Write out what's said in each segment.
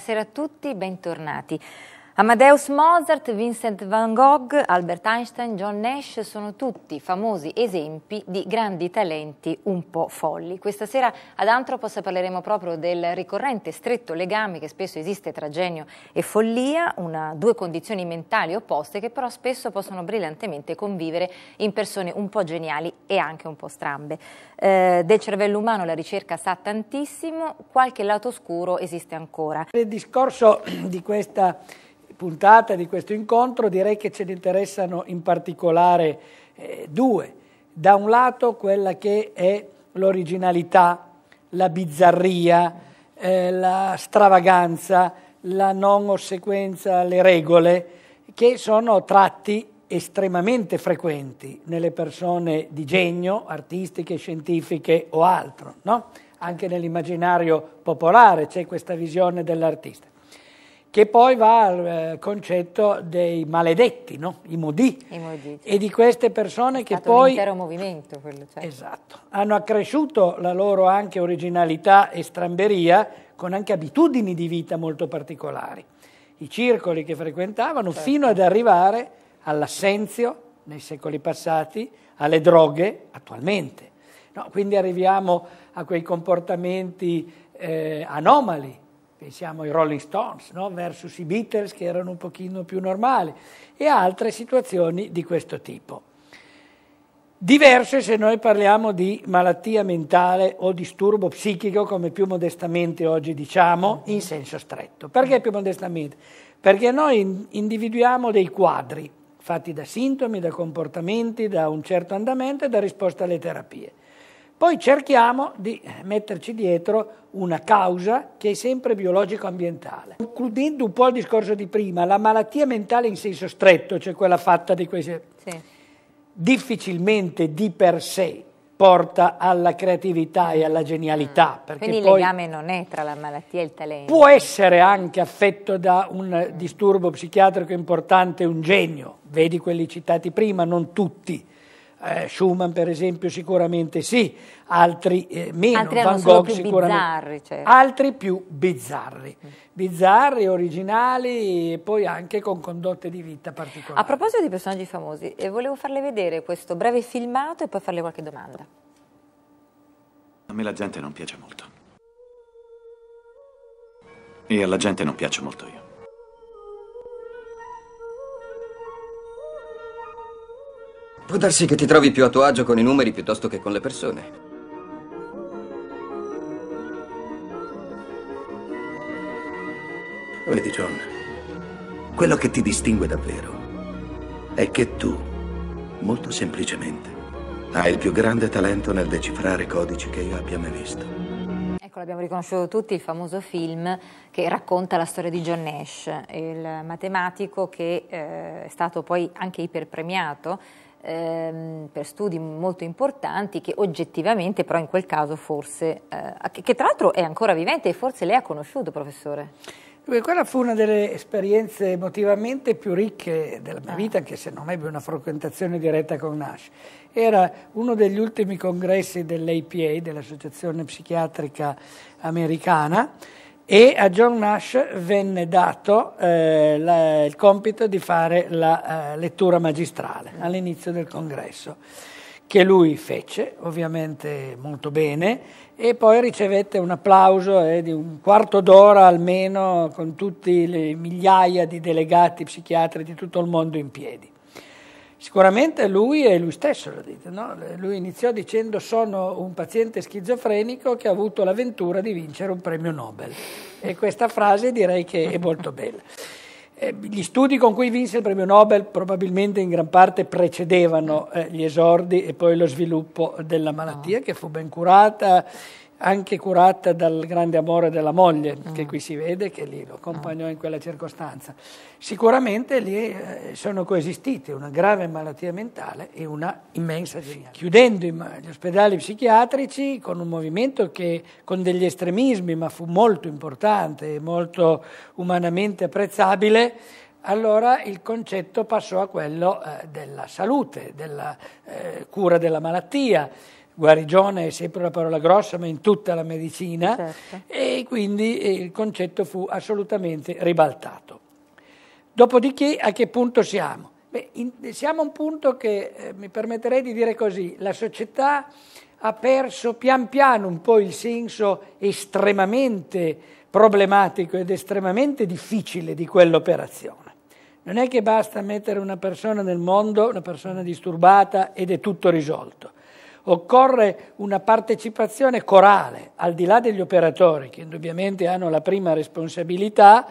Buonasera a tutti, bentornati. Amadeus Mozart, Vincent van Gogh, Albert Einstein, John Nash sono tutti famosi esempi di grandi talenti un po' folli. Questa sera ad Antropos parleremo proprio del ricorrente stretto legame che spesso esiste tra genio e follia, una, due condizioni mentali opposte che però spesso possono brillantemente convivere in persone un po' geniali e anche un po' strambe. Eh, del cervello umano la ricerca sa tantissimo, qualche lato scuro esiste ancora. Il discorso di questa puntata di questo incontro direi che ce ne interessano in particolare eh, due. Da un lato quella che è l'originalità, la bizzarria, eh, la stravaganza, la non ossequenza alle regole, che sono tratti estremamente frequenti nelle persone di genio, artistiche, scientifiche o altro, no? Anche nell'immaginario popolare c'è questa visione dell'artista che poi va al eh, concetto dei maledetti, no? i modì, certo. e di queste persone che poi... Un intero movimento quello, certo. Esatto, hanno accresciuto la loro anche originalità e stramberia con anche abitudini di vita molto particolari. I circoli che frequentavano certo. fino ad arrivare all'assenzio nei secoli passati, alle droghe attualmente. No, quindi arriviamo a quei comportamenti eh, anomali pensiamo ai Rolling Stones no? versus i Beatles che erano un pochino più normali e altre situazioni di questo tipo. Diverse se noi parliamo di malattia mentale o disturbo psichico, come più modestamente oggi diciamo, in senso stretto. Perché più modestamente? Perché noi individuiamo dei quadri fatti da sintomi, da comportamenti, da un certo andamento e da risposta alle terapie. Poi cerchiamo di metterci dietro una causa che è sempre biologico-ambientale. Concludendo un po' il discorso di prima, la malattia mentale in senso stretto, cioè quella fatta di questi... Sì. difficilmente di per sé porta alla creatività e alla genialità. Mm. Quindi il legame non è tra la malattia e il talento. Può essere anche affetto da un disturbo psichiatrico importante un genio, vedi quelli citati prima, non tutti eh, Schumann per esempio sicuramente sì, altri eh, meno, altri Van Gogh sicuramente, bizzarri, cioè. altri più bizzarri, bizzarri, originali e poi anche con condotte di vita particolari. A proposito di personaggi famosi, eh, volevo farle vedere questo breve filmato e poi farle qualche domanda. A me la gente non piace molto. E alla gente non piace molto io. Può darsi che ti trovi più a tuo agio con i numeri piuttosto che con le persone. Vedi, John, quello che ti distingue davvero è che tu, molto semplicemente, hai il più grande talento nel decifrare codici che io abbia mai visto Ecco, l'abbiamo riconosciuto tutti, il famoso film che racconta la storia di John Nash, il matematico che eh, è stato poi anche iperpremiato ehm, per studi molto importanti che oggettivamente però in quel caso forse, eh, che, che tra l'altro è ancora vivente e forse lei ha conosciuto professore. Quella fu una delle esperienze emotivamente più ricche della mia ah. vita, anche se non ebbe una frequentazione diretta con Nash. Era uno degli ultimi congressi dell'APA, dell'Associazione Psichiatrica Americana, e a John Nash venne dato eh, la, il compito di fare la uh, lettura magistrale all'inizio del congresso, che lui fece ovviamente molto bene e poi ricevette un applauso eh, di un quarto d'ora almeno con tutte le migliaia di delegati psichiatri di tutto il mondo in piedi. Sicuramente lui e lui stesso lo dite, no? lui iniziò dicendo sono un paziente schizofrenico che ha avuto l'avventura di vincere un premio Nobel e questa frase direi che è molto bella. Eh, gli studi con cui vinse il premio Nobel probabilmente in gran parte precedevano eh, gli esordi e poi lo sviluppo della malattia, che fu ben curata anche curata dal grande amore della moglie, mm. che qui si vede, che lì lo accompagnò mm. in quella circostanza. Sicuramente lì eh, sono coesistite una grave malattia mentale e una immensa genialità. Chiudendo gli ospedali psichiatrici con un movimento che, con degli estremismi, ma fu molto importante e molto umanamente apprezzabile, allora il concetto passò a quello eh, della salute, della eh, cura della malattia guarigione è sempre una parola grossa, ma in tutta la medicina, certo. e quindi eh, il concetto fu assolutamente ribaltato. Dopodiché a che punto siamo? Beh, in, siamo a un punto che eh, mi permetterei di dire così, la società ha perso pian piano un po' il senso estremamente problematico ed estremamente difficile di quell'operazione. Non è che basta mettere una persona nel mondo, una persona disturbata ed è tutto risolto. Occorre una partecipazione corale, al di là degli operatori, che indubbiamente hanno la prima responsabilità,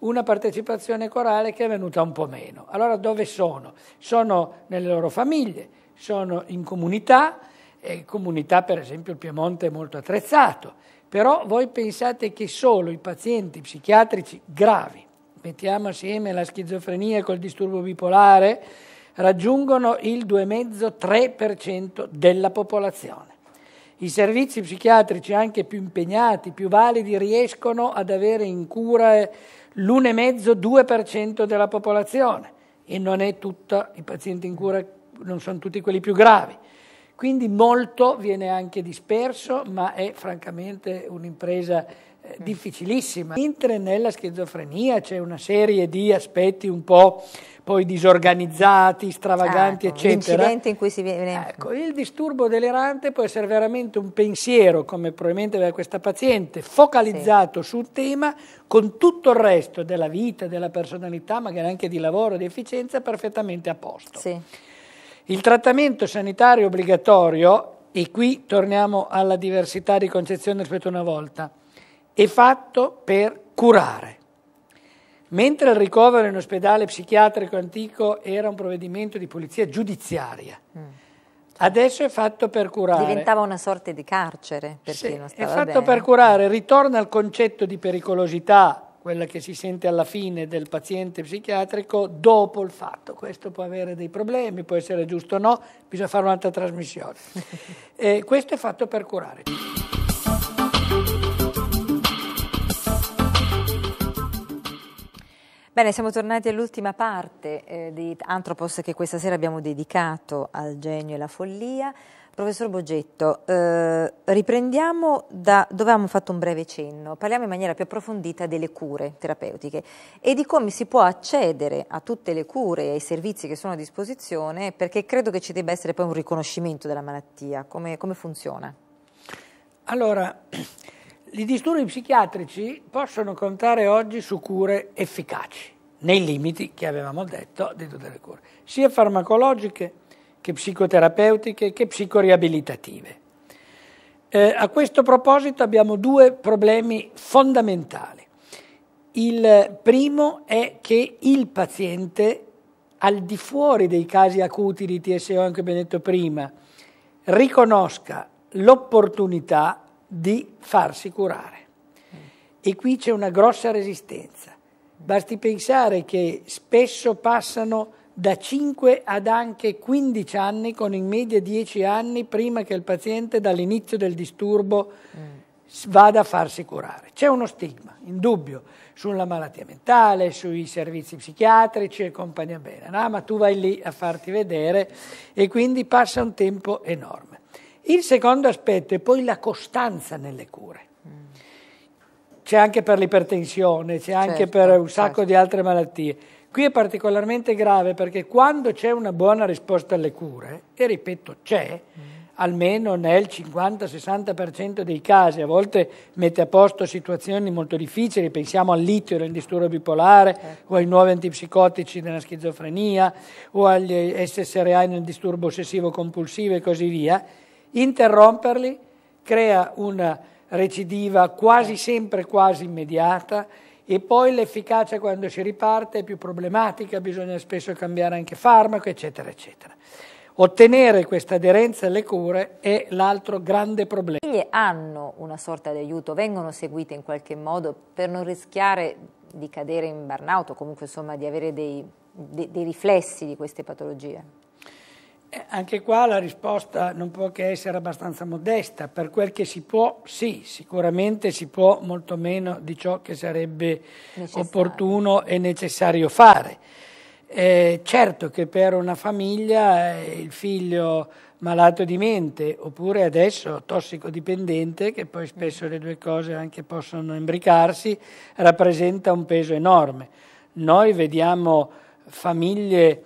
una partecipazione corale che è venuta un po' meno. Allora dove sono? Sono nelle loro famiglie, sono in comunità, eh, comunità per esempio il Piemonte è molto attrezzato, però voi pensate che solo i pazienti psichiatrici gravi, mettiamo assieme la schizofrenia col disturbo bipolare, raggiungono il 2,5-3% della popolazione. I servizi psichiatrici anche più impegnati, più validi, riescono ad avere in cura l'1,5-2% della popolazione e non, è tutta, i pazienti in cura non sono tutti quelli più gravi. Quindi molto viene anche disperso, ma è francamente un'impresa eh, difficilissima. Mentre nella schizofrenia c'è una serie di aspetti un po' poi disorganizzati, stravaganti, ah, ecco, eccetera. L'incidente in cui si viene... Ecco, il disturbo delirante può essere veramente un pensiero, come probabilmente aveva questa paziente, focalizzato sì. su un tema con tutto il resto della vita, della personalità, magari anche di lavoro, di efficienza, perfettamente a posto. Sì. Il trattamento sanitario obbligatorio, e qui torniamo alla diversità di concezione rispetto a una volta, è fatto per curare. Mentre il ricovero in ospedale psichiatrico antico era un provvedimento di polizia giudiziaria, mm. adesso è fatto per curare. Diventava una sorta di carcere per sì, chi non stava È fatto bene. per curare, ritorna al concetto di pericolosità quella che si sente alla fine del paziente psichiatrico dopo il fatto. Questo può avere dei problemi, può essere giusto o no, bisogna fare un'altra trasmissione. eh, questo è fatto per curare. Bene, siamo tornati all'ultima parte eh, di Antropos che questa sera abbiamo dedicato al genio e alla follia. Professor Boggetto, eh, riprendiamo da dove abbiamo fatto un breve cenno, parliamo in maniera più approfondita delle cure terapeutiche e di come si può accedere a tutte le cure e ai servizi che sono a disposizione perché credo che ci debba essere poi un riconoscimento della malattia, come, come funziona? Allora, i disturbi psichiatrici possono contare oggi su cure efficaci, nei limiti che avevamo detto di tutte le cure, sia farmacologiche che psicoterapeutiche che psicoriabilitative. Eh, a questo proposito abbiamo due problemi fondamentali. Il primo è che il paziente, al di fuori dei casi acuti di TSO anche abbiamo detto prima, riconosca l'opportunità di farsi curare. E qui c'è una grossa resistenza. Basti pensare che spesso passano da 5 ad anche 15 anni, con in media 10 anni prima che il paziente dall'inizio del disturbo mm. vada a farsi curare. C'è uno stigma, indubbio, sulla malattia mentale, sui servizi psichiatrici e compagnia bene. No, ma tu vai lì a farti vedere e quindi passa un tempo enorme. Il secondo aspetto è poi la costanza nelle cure. Mm. C'è anche per l'ipertensione, c'è certo, anche per un certo. sacco certo. di altre malattie Qui è particolarmente grave perché quando c'è una buona risposta alle cure, e ripeto c'è, almeno nel 50-60% dei casi, a volte mette a posto situazioni molto difficili, pensiamo al litio nel disturbo bipolare o ai nuovi antipsicotici nella schizofrenia o agli SSRI nel disturbo ossessivo compulsivo e così via, interromperli crea una recidiva quasi sempre quasi immediata e poi l'efficacia quando si riparte è più problematica, bisogna spesso cambiare anche farmaco, eccetera, eccetera. Ottenere questa aderenza alle cure è l'altro grande problema. Le famiglie hanno una sorta di aiuto, vengono seguite in qualche modo per non rischiare di cadere in burnout o comunque insomma di avere dei, dei, dei riflessi di queste patologie? Eh, anche qua la risposta non può che essere abbastanza modesta, per quel che si può sì, sicuramente si può molto meno di ciò che sarebbe necessario. opportuno e necessario fare. Eh, certo che per una famiglia eh, il figlio malato di mente oppure adesso tossicodipendente, che poi spesso le due cose anche possono imbricarsi, rappresenta un peso enorme. Noi vediamo famiglie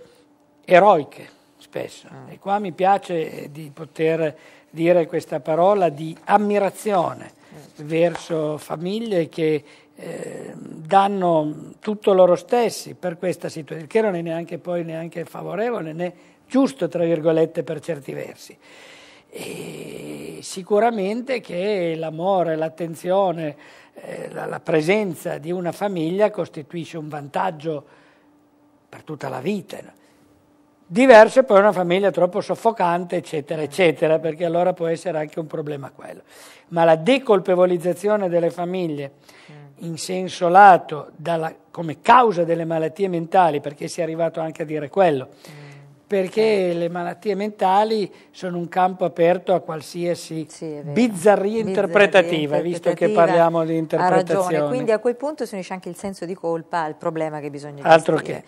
eroiche spesso. E qua mi piace eh, di poter dire questa parola di ammirazione verso famiglie che eh, danno tutto loro stessi per questa situazione, che non è neanche poi neanche favorevole né giusto, tra virgolette, per certi versi. E sicuramente che l'amore, l'attenzione, eh, la, presenza di una famiglia costituisce un vantaggio per tutta la vita. Diverso è poi una famiglia troppo soffocante, eccetera, eccetera, perché allora può essere anche un problema quello. Ma la decolpevolizzazione delle famiglie in senso lato dalla, come causa delle malattie mentali, perché si è arrivato anche a dire quello, perché certo. le malattie mentali sono un campo aperto a qualsiasi sì, bizzarria, interpretativa, visto che parliamo di interpretazione. Ha ragione, quindi a quel punto si unisce anche il senso di colpa al problema che bisogna risolvere. Altro che.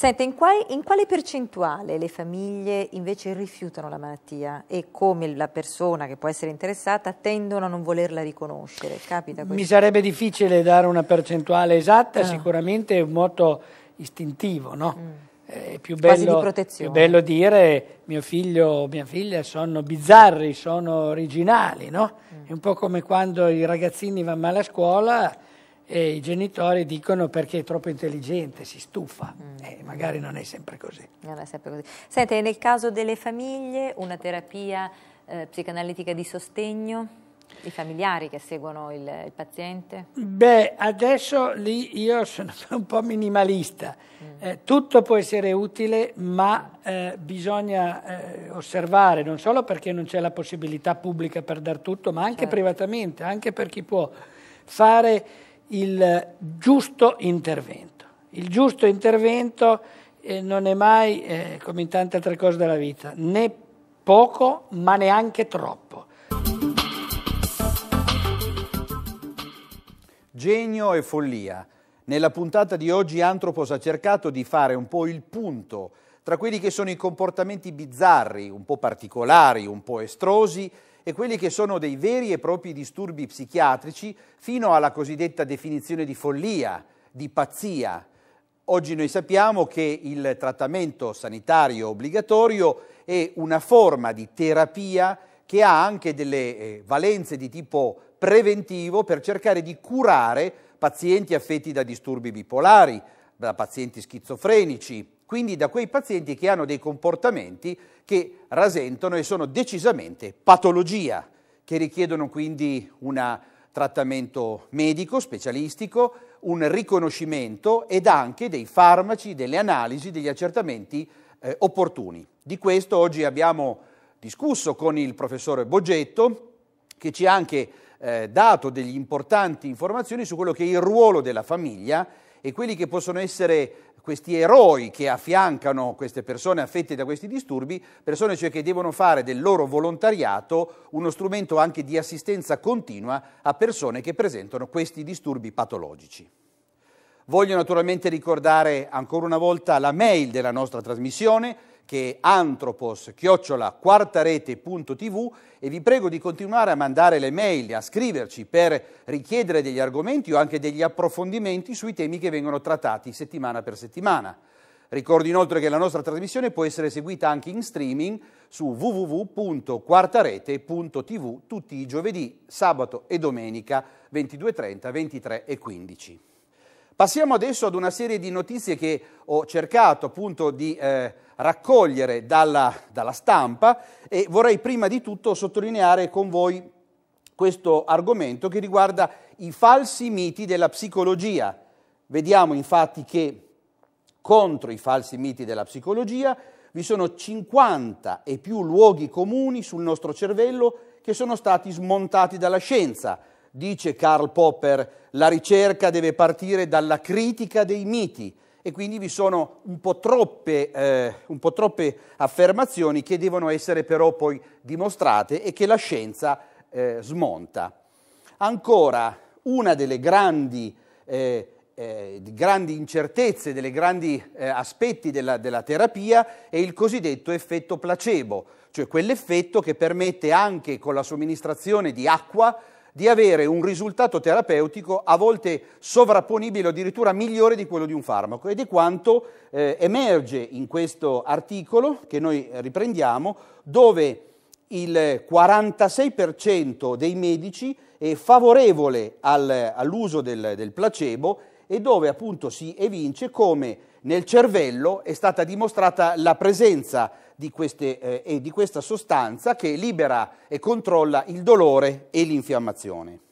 Senta, in, quale, in quale percentuale le famiglie invece rifiutano la malattia e come la persona che può essere interessata tendono a non volerla riconoscere? Capita Mi sarebbe difficile dare una percentuale esatta, no. Ah. sicuramente è un moto istintivo, no? Mm. È eh, più bello, più bello, dire mio figlio o mia figlia sono bizzarri, sono originali, no? Mm. È un po' come quando i ragazzini vanno male a scuola e i genitori dicono perché è troppo intelligente, si stufa, mm. eh, magari non è sempre così. Non è sempre così. Senti, nel caso delle famiglie una terapia eh, psicanalitica di sostegno? I familiari che seguono il, il, paziente? Beh, adesso lì io sono un po' minimalista. Mm. Eh, tutto può essere utile, ma eh, bisogna eh, osservare, non solo perché non c'è la possibilità pubblica per dar tutto, ma anche certo. privatamente, anche per chi può fare il giusto intervento. Il giusto intervento eh, non è mai, eh, come in tante altre cose della vita, né poco ma neanche troppo. Genio e follia. Nella puntata di oggi Antropos ha cercato di fare un po' il punto tra quelli che sono i comportamenti bizzarri, un po' particolari, un po' estrosi, e quelli che sono dei veri e propri disturbi psichiatrici fino alla cosiddetta definizione di follia, di pazzia. Oggi noi sappiamo che il trattamento sanitario obbligatorio è una forma di terapia che ha anche delle eh, valenze di tipo preventivo per cercare di curare pazienti affetti da disturbi bipolari, da pazienti schizofrenici, quindi da quei pazienti che hanno dei comportamenti che rasentano e sono decisamente patologia, che richiedono quindi un trattamento medico, specialistico, un riconoscimento ed anche dei farmaci, delle analisi, degli accertamenti eh, opportuni. Di questo oggi abbiamo discusso con il professore Boggetto, che ci ha anche eh, dato delle importanti informazioni su quello che è il ruolo della famiglia e quelli che possono essere questi eroi che affiancano queste persone affette da questi disturbi, persone cioè che devono fare del loro volontariato uno strumento anche di assistenza continua a persone che presentano questi disturbi patologici. Voglio naturalmente ricordare ancora una volta la mail della nostra trasmissione che è antropos, chiocciola, quartarete.tv e vi prego di continuare a mandare le mail, a scriverci per richiedere degli argomenti o anche degli approfondimenti sui temi che vengono trattati settimana per settimana. Ricordo inoltre che la nostra trasmissione può essere seguita anche in streaming su www.quartarete.tv tutti i giovedì, sabato e domenica 22.30, 23 e 15. Passiamo adesso ad una serie di notizie che ho cercato appunto di eh, raccogliere dalla, dalla stampa e vorrei prima di tutto sottolineare con voi questo argomento che riguarda i falsi miti della psicologia. Vediamo infatti che contro i falsi miti della psicologia vi sono 50 e più luoghi comuni sul nostro cervello che sono stati smontati dalla scienza. Dice Karl Popper, la ricerca deve partire dalla critica dei miti, e quindi vi sono un po' troppe, eh, un po troppe affermazioni che devono essere però poi dimostrate e che la scienza eh, smonta. Ancora, una delle grandi, eh, eh grandi incertezze, delle grandi eh, aspetti della, della terapia è il cosiddetto effetto placebo, cioè quell'effetto che permette anche con la somministrazione di acqua di avere un risultato terapeutico a volte sovrapponibile o addirittura migliore di quello di un farmaco ed è quanto eh, emerge in questo articolo che noi riprendiamo dove il 46% dei medici è favorevole al, all'uso del, del placebo e dove appunto si evince come nel cervello è stata dimostrata la presenza di, queste, eh, di questa sostanza che libera e controlla il dolore e l'infiammazione.